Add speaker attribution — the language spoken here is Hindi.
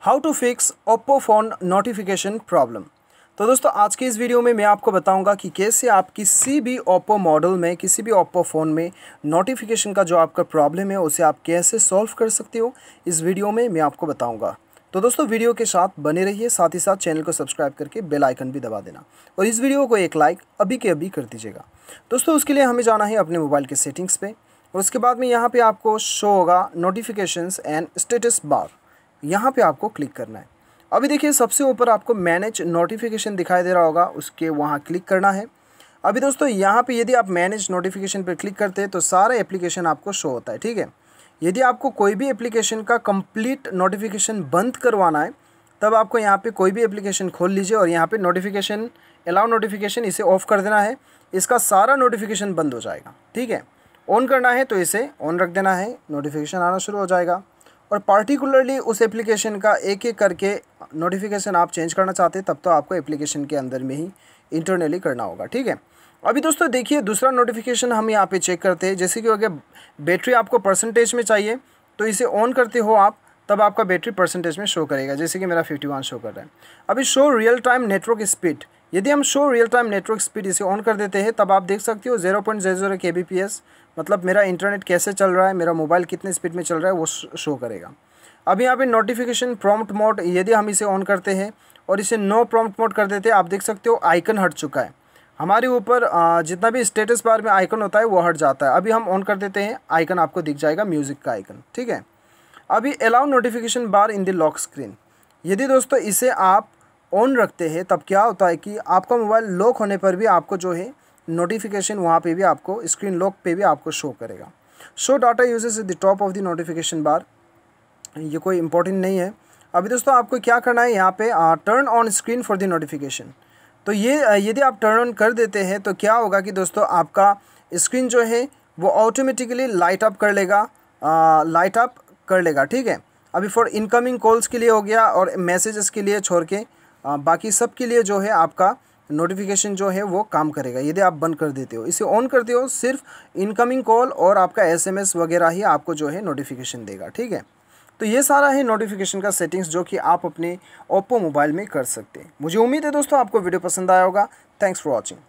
Speaker 1: how to fix Oppo phone notification problem तो दोस्तों आज के इस वीडियो में मैं आपको बताऊंगा कि कैसे आप किसी भी ओप्पो मॉडल में किसी भी ओप्पो फ़ोन में नोटिफिकेशन का जो आपका प्रॉब्लम है उसे आप कैसे सॉल्व कर सकते हो इस वीडियो में मैं आपको बताऊंगा तो दोस्तों वीडियो के साथ बने रहिए साथ ही साथ चैनल को सब्सक्राइब करके बेल आइकन भी दबा देना और इस वीडियो को एक लाइक अभी के अभी कर दीजिएगा दोस्तों उसके लिए हमें जाना है अपने मोबाइल के सेटिंग्स पे और उसके बाद में यहाँ पे आपको शो होगा नोटिफिकेशंस एंड स्टेटस बार यहाँ पे आपको क्लिक करना है अभी देखिए सबसे ऊपर आपको मैनेज नोटिफिकेशन दिखाई दे रहा होगा उसके वहाँ क्लिक करना है अभी दोस्तों यहाँ पे यदि आप मैनेज नोटिफिकेशन पर क्लिक करते हैं तो सारा एप्लीकेशन आपको शो होता है ठीक है यदि आपको कोई भी एप्लीकेशन का कंप्लीट नोटिफिकेशन बंद करवाना है तब आपको यहाँ पे कोई भी एप्लीकेशन खोल लीजिए और यहाँ पे नोटिफिकेशन अलाउ नोटिफिकेशन इसे ऑफ़ कर देना है इसका सारा नोटिफिकेशन बंद हो जाएगा ठीक है ऑन करना है तो इसे ऑन रख देना है नोटिफिकेशन आना शुरू हो जाएगा और पार्टिकुलरली उस एप्लीकेशन का एक एक करके नोटिफिकेशन आप चेंज करना चाहते हैं तब तो आपको एप्लीकेशन के अंदर में ही इंटरनली करना होगा ठीक है अभी दोस्तों देखिए दूसरा नोटिफिकेशन हम यहाँ पे चेक करते हैं जैसे कि अगर बैटरी आपको परसेंटेज में चाहिए तो इसे ऑन करते हो आप तब आपका बैटरी परसेंटेज में शो करेगा जैसे कि मेरा 51 शो कर रहा है अभी show real time network speed यदि हम show real time network speed इसे ऑन कर देते हैं तब आप देख सकते हो zero point zero zero K B P S मतलब मेरा इंटरनेट कैसे चल रहा है मेरा मोबाइल कितने स्पीड में चल रहा है वो शो करेगा अब यहाँ पे नोटिफिकेशन प्रॉम्प्ट मोड यदि हम इसे ऑन करते हैं और इसे नो प्रॉम्प्ट मोड कर देते हैं आप देख सकते हो आइकन हट चुका है हमारे ऊपर जितना भी स्टेटस बार में आइकन होता है वो हट जाता है अभी हम ऑन कर देते हैं आइकन आपको दिख जाएगा म्यूज़िक का आइकन ठीक है अभी allow notification bar in the lock screen यदि दोस्तों इसे आप ऑन रखते हैं तब क्या होता है कि आपका मोबाइल लॉक होने पर भी आपको जो है नोटिफिकेशन वहाँ पे भी आपको स्क्रीन लॉक पे भी आपको शो करेगा show data usage the top of the notification bar ये कोई इंपॉर्टेंट नहीं है अभी दोस्तों आपको क्या करना है यहाँ पे turn on screen for the notification तो ये यदि आप टर्न ऑन कर देते हैं तो क्या होगा कि दोस्तों आपका स्क्रीन जो है वो ऑटोमेटिकली लाइट अप कर लेगा लाइट अप कर लेगा ठीक है अभी फॉर इनकमिंग कॉल्स के लिए हो गया और मैसेजेस के लिए छोड़ के बाकी सब के लिए जो है आपका नोटिफिकेशन जो है वो काम करेगा यदि आप बंद कर देते हो इसे ऑन करते हो सिर्फ इनकमिंग कॉल और आपका एसएमएस वगैरह ही आपको जो है नोटिफिकेशन देगा ठीक है तो ये सारा है नोटिफिकेशन का सेटिंग्स जो कि आप अपने ओप्पो मोबाइल में कर सकते हैं मुझे उम्मीद है दोस्तों आपको वीडियो पसंद आया होगा थैंक्स फॉर वॉचिंग